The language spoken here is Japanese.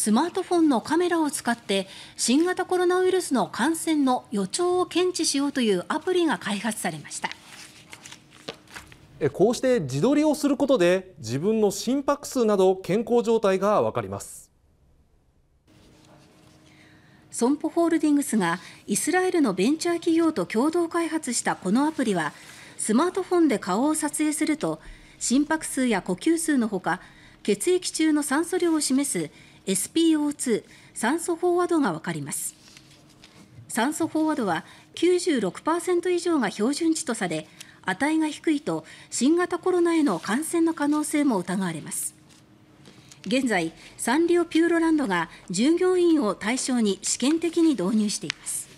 スマートフォンのカメラを使って新型コロナウイルスの感染の予兆を検知しようというアプリが開発されました。こうして自撮りをすることで自分の心拍数など健康状態がわかります。損保ホールディングスがイスラエルのベンチャー企業と共同開発したこのアプリはスマートフォンで顔を撮影すると心拍数や呼吸数のほか血液中の酸素量を示す ＳｐＯ2 酸素飽和度がわかります。酸素飽和度は96％以上が標準値とされ値が低いと新型コロナへの感染の可能性も疑われます。現在、サンリオピューロランドが従業員を対象に試験的に導入しています。